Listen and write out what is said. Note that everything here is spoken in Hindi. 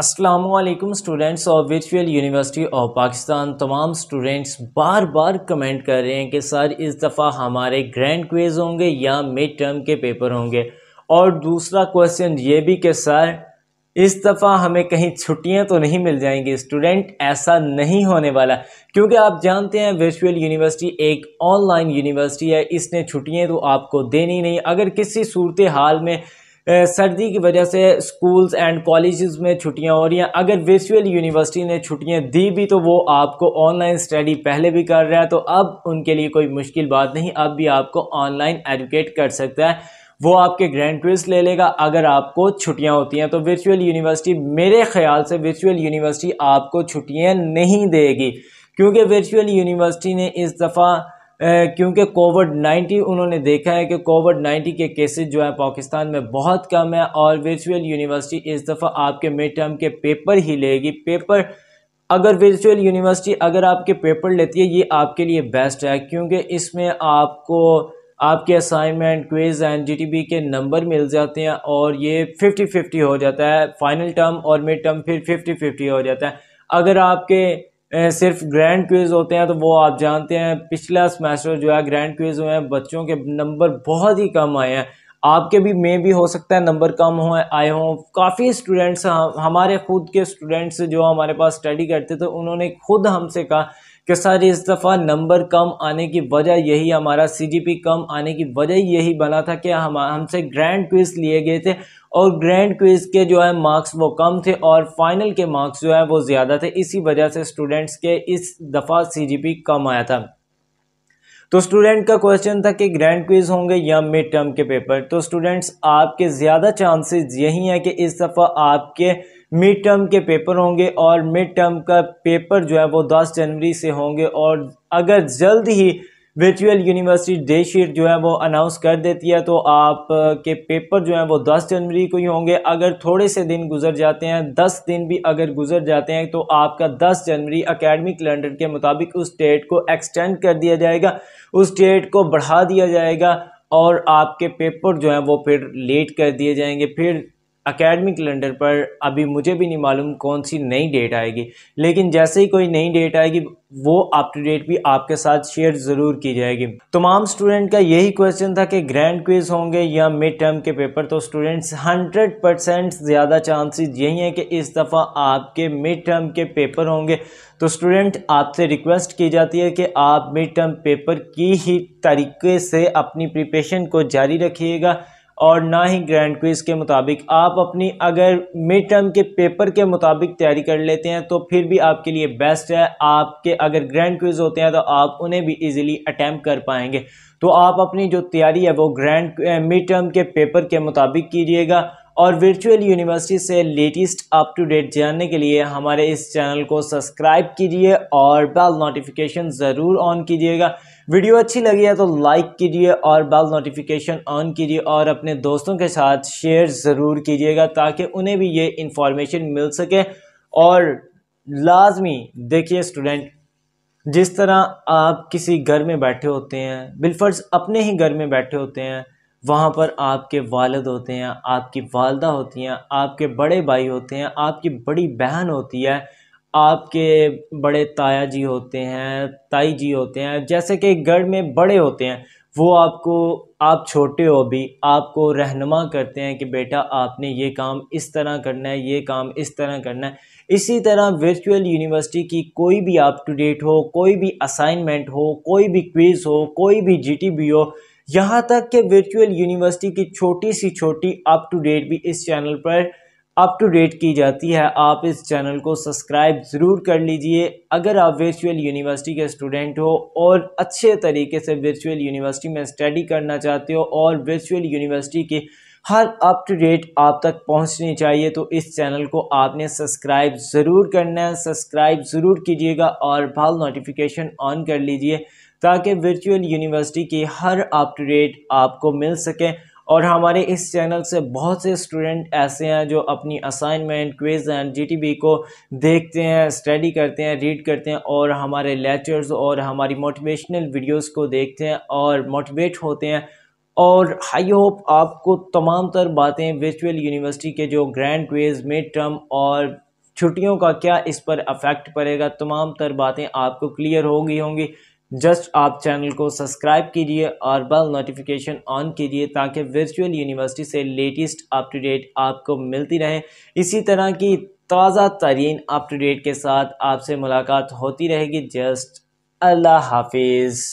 Aslam students of virtual university of Pakistan तमाम स्टूडेंट्स बार बार कमेंट कर रहे हैं कि सर इस दफ़ा हमारे ग्रैंड क्वेज होंगे या मिड टर्म के पेपर होंगे और दूसरा क्वेश्चन ये भी कि सर इस दफ़ा हमें कहीं छुट्टियां तो नहीं मिल जाएंगी स्टूडेंट ऐसा नहीं होने वाला क्योंकि आप जानते हैं वर्चुअल यूनिवर्सिटी एक ऑनलाइन यूनिवर्सिटी है इसने छुट्टियां तो आपको देनी नहीं अगर किसी सूरत हाल में सर्दी की वजह से स्कूल्स एंड कॉलेजेस में छुट्टियां हो रही हैं अगर विजुअल यूनिवर्सिटी ने छुट्टियां दी भी तो वो आपको ऑनलाइन स्टडी पहले भी कर रहा है तो अब उनके लिए कोई मुश्किल बात नहीं अब भी आपको ऑनलाइन एजुकेट कर सकता है वो आपके ग्रैंड क्विज ले लेगा अगर आपको छुट्टियां होती हैं तो वर्चुअल यूनिवर्सिटी मेरे ख्याल से वर्चुअल यूनिवर्सिटी आपको छुट्टियां नहीं देगी क्योंकि वर्चुअल यूनिवर्सिटी ने इस दफ़ा क्योंकि कोविड 19 उन्होंने देखा है कि कोविड 19 के केसेस जो है पाकिस्तान में बहुत कम है और वर्चुअल यूनिवर्सिटी इस दफ़ा आपके मिड टर्म के पेपर ही लेगी पेपर अगर वर्चुअल यूनिवर्सिटी अगर आपके पेपर लेती है ये आपके लिए बेस्ट है क्योंकि इसमें आपको आपके असाइनमेंट क्विज एंड जीटीबी के नंबर मिल जाते हैं और ये फिफ्टी फिफ्टी हो जाता है फाइनल टर्म और मिड टर्म फिर फिफ्टी फिफ्टी हो जाता है अगर आपके सिर्फ ग्रैंड क्विज़ होते हैं तो वो आप जानते हैं पिछला सेमेस्टर जो है ग्रैंड क्विज़ हुए हैं बच्चों के नंबर बहुत ही कम आए हैं आपके भी में भी हो सकता है नंबर कम हो आए हों काफ़ी स्टूडेंट्स हमारे खुद के स्टूडेंट्स जो हमारे पास स्टडी करते थे उन्होंने खुद हमसे कहा कि सर इस दफ़ा नंबर कम आने की वजह यही हमारा सीजीपी कम आने की वजह यही बना था कि हम हमसे ग्रैंड क्विज़ लिए गए थे और ग्रैंड क्विज़ के जो है मार्क्स वो कम थे और फाइनल के मार्क्स जो है वो ज़्यादा थे इसी वजह से स्टूडेंट्स के इस दफ़ा सीजीपी कम आया था तो स्टूडेंट का क्वेश्चन था कि ग्रैंड क्विज होंगे या मिड टर्म के पेपर तो स्टूडेंट्स आपके ज़्यादा चांसेस यही हैं कि इस दफ़ा आपके मिड टर्म के पेपर होंगे और मिड टर्म का पेपर जो है वो 10 जनवरी से होंगे और अगर जल्द ही वर्चुअल यूनिवर्सिटी डे शीट जो है वो अनाउंस कर देती है तो आपके पेपर जो है वो दस जनवरी को ही होंगे अगर थोड़े से दिन गुजर जाते हैं दस दिन भी अगर गुजर जाते हैं तो आपका दस जनवरी अकेडमिक कैलेंडर के मुताबिक उस डेट को एक्सटेंड कर दिया जाएगा उस डेट को बढ़ा दिया जाएगा और आपके पेपर जो हैं वो फिर लेट कर दिए जाएंगे फिर अकेडमिक कैलेंडर पर अभी मुझे भी नहीं मालूम कौन सी नई डेट आएगी लेकिन जैसे ही कोई नई डेट आएगी वो अप टू डेट भी आपके साथ शेयर ज़रूर की जाएगी तमाम स्टूडेंट का यही क्वेश्चन था कि ग्रैंड क्विज होंगे या मिड टर्म के पेपर तो स्टूडेंट्स 100 परसेंट ज़्यादा चांसेस यही हैं कि इस दफ़ा आपके मिड टर्म के पेपर होंगे तो स्टूडेंट आपसे रिक्वेस्ट की जाती है कि आप मिड टर्म पेपर की ही तरीके से अपनी प्रिपेशन को जारी रखिएगा और ना ही ग्रैंड क्विज के मुताबिक आप अपनी अगर मिड टर्म के पेपर के मुताबिक तैयारी कर लेते हैं तो फिर भी आपके लिए बेस्ट है आपके अगर ग्रैंड क्विज होते हैं तो आप उन्हें भी इजीली अटैम्प कर पाएंगे तो आप अपनी जो तैयारी है वो ग्रैंड मिड टर्म के पेपर के मुताबिक कीजिएगा और वर्चुअल यूनिवर्सिटी से लेटेस्ट अप टू डेट जानने के लिए हमारे इस चैनल को सब्सक्राइब कीजिए और बेल नोटिफिकेशन ज़रूर ऑन कीजिएगा वीडियो अच्छी लगी है तो लाइक कीजिए और बेल नोटिफिकेशन ऑन कीजिए और अपने दोस्तों के साथ शेयर ज़रूर कीजिएगा ताकि उन्हें भी ये इंफॉर्मेशन मिल सके और लाजमी देखिए स्टूडेंट जिस तरह आप किसी घर में बैठे होते हैं बिलफर्ज अपने ही घर में बैठे होते हैं वहाँ पर आपके वालद होते हैं आपकी वालदा होती हैं आपके बड़े भाई होते हैं आपकी बड़ी बहन होती है आपके बड़े ताया जी होते हैं ताई जी होते हैं जैसे कि घर में बड़े होते हैं वो आपको आप छोटे हो भी आपको रहनुमा करते हैं कि बेटा आपने ये काम इस तरह करना है ये काम इस तरह करना है इसी तरह वर्चुअल यूनिवर्सिटी की कोई भी अप टू डेट हो कोई भी असाइनमेंट हो कोई भी क्विज़ हो कोई भी जी हो यहाँ तक कि वर्चुअल यूनिवर्सिटी की छोटी सी छोटी अप टू डेट भी इस चैनल पर अप टू डेट की जाती है आप इस चैनल को सब्सक्राइब ज़रूर कर लीजिए अगर आप वर्चुअल यूनिवर्सिटी के स्टूडेंट हो और अच्छे तरीके से वर्चुअल यूनिवर्सिटी में स्टडी करना चाहते हो और वर्चुअल यूनिवर्सिटी के हर अप टू डेट आप तक पहुंचनी चाहिए तो इस चैनल को आपने सब्सक्राइब ज़रूर करना है सब्सक्राइब ज़रूर कीजिएगा और भाव नोटिफिकेशन ऑन कर लीजिए ताकि वर्चुअल यूनिवर्सिटी की हर अप टू डेट आपको मिल सके और हमारे इस चैनल से बहुत से स्टूडेंट ऐसे हैं जो अपनी असाइनमेंट क्विज एंड जीटीबी को देखते हैं स्टडी करते हैं रीड करते हैं और हमारे लेक्चर्स और हमारी मोटिवेशनल वीडियोस को देखते हैं और मोटिवेट होते हैं और आई होप आपको तमाम तर बातें वर्चुअल यूनिवर्सिटी के जो ग्रैंड क्वेज मिड टर्म और छुट्टियों का क्या इस पर अफेक्ट पड़ेगा तमाम तर बातें आपको क्लियर हो गई होंगी जस्ट आप चैनल को सब्सक्राइब कीजिए और बेल नोटिफिकेशन ऑन कीजिए ताकि वर्चुअल यूनिवर्सिटी से लेटेस्ट अप टू डेट आपको मिलती रहे इसी तरह की ताज़ा तरीन अप टू डेट के साथ आपसे मुलाकात होती रहेगी जस्ट अल्लाह हाफिज़